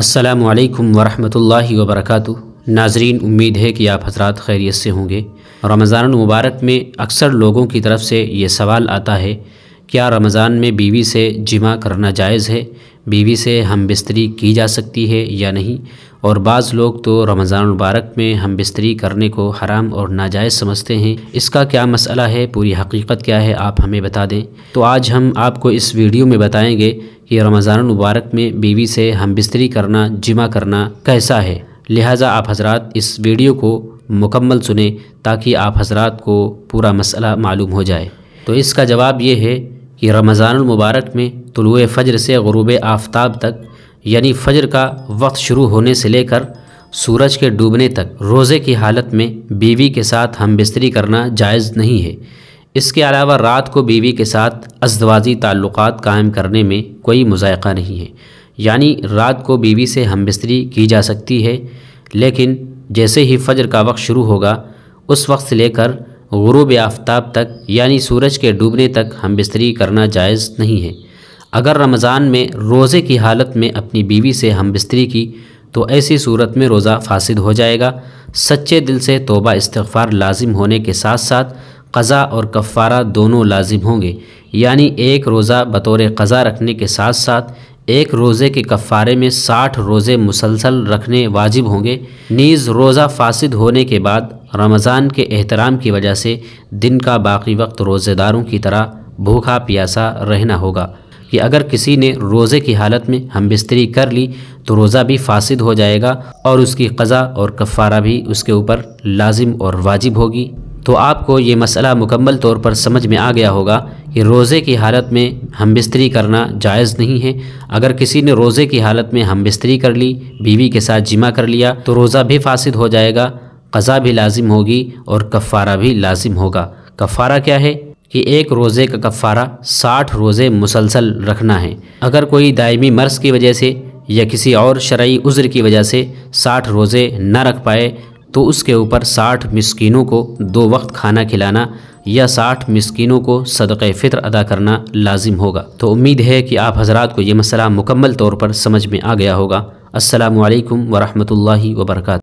असलकम वरहमल वबरक नाजरीन उम्मीद है कि आप हजरात खैरियत से होंगे रमज़ान मुबारक में अक्सर लोगों की तरफ से ये सवाल आता है क्या रमज़ान में बीवी से जिमा करना जायज़ है बीवी से हम बिस्तरी की जा सकती है या नहीं और बाज़ लोग तो रमज़ान मुबारक में हम बिस्तरी करने को हराम और नाजायज़ समझते हैं इसका क्या मसला है पूरी हकीकत क्या है आप हमें बता दें तो आज हम आपको इस वीडियो में बताएंगे कि रमज़ान मुबारक में बीवी से हम बिस्तरी करना जमा करना कैसा है लिहाजा आप हजरात इस वीडियो को मुकम्मल सुने ताकि आप हजरात को पूरा मसला मालूम हो जाए तो इसका जवाब ये है कि रमज़ान मुबारक में तुलु फ़जर से गरूब आफ्ताब तक यानी फ़जर का वक्त शुरू होने से लेकर सूरज के डूबने तक रोज़े की हालत में बीवी के साथ हम बिस्तरी करना जायज़ नहीं है इसके अलावा रात को बीवी के साथ अजवाजी ताल्लुक़ कायम करने में कोई मज़ायक़ा नहीं है यानी रात को बीवी से हम बिस्तरी की जा सकती है लेकिन जैसे ही फ़जर का वक्त शुरू होगा उस वक्त से लेकर गुरूब आफ्ताब तक यानी सूरज के डूबने तक हम बिस्तरी करना जायज़ नहीं है अगर रमज़ान में रोज़े की हालत में अपनी बीवी से हम बिस्तरी की तो ऐसी सूरत में रोज़ा फासिद हो जाएगा सच्चे दिल से तोबा इस्तफ़ार लाजिम होने के साथ साथ कज़ा और कफ़ारा दोनों लाजिम होंगे यानी एक रोज़ा बतौर कज़ा रखने के साथ साथ एक रोज़े के कफ़ारे में साठ रोज़े मुसलसल रखने वाजिब होंगे नीज़ रोज़ा फासिद होने के बाद रमज़ान के एहतराम की वजह से दिन का बाकी वक्त रोज़ेदारों की तरह भूखा प्यासा रहना होगा कि अगर किसी ने रोज़े की हालत में हम बिस्तरी कर ली तो रोज़ा भी फासिद हो जाएगा और उसकी कज़ा और कफ़ारा भी उसके ऊपर लाजिम और वाजिब होगी तो आपको ये मसला मुकम्मल तौर पर समझ में आ गया होगा कि रोज़े की हालत में हम बिस्तरी करना जायज़ नहीं है अगर किसी ने रोज़े की हालत में हम बिस्तरी कर ली बीवी के साथ जिमा कर लिया तो रोज़ा भी फासिद हो जाएगा कज़ा भी लाजिम होगी और कफ़ारा भी लाजिम होगा कफ़ारा क्या है कि एक रोज़े का कफ़ारा साठ रोज़े मुसलसल रखना है अगर कोई दायमी मर्ज़ की वजह से या किसी और शरयी उज़र की वजह से साठ रोज़े न रख पाए तो उसके ऊपर साठ मस्किनों को दो वक्त खाना खिलाना या साठ मस्किनों को सदक़ फ़ितर अदा करना लाजिम होगा तो उम्मीद है कि आप हजरात को यह मसला मुकम्मल तौर पर समझ में आ गया होगा असलकम वरहमल वर्का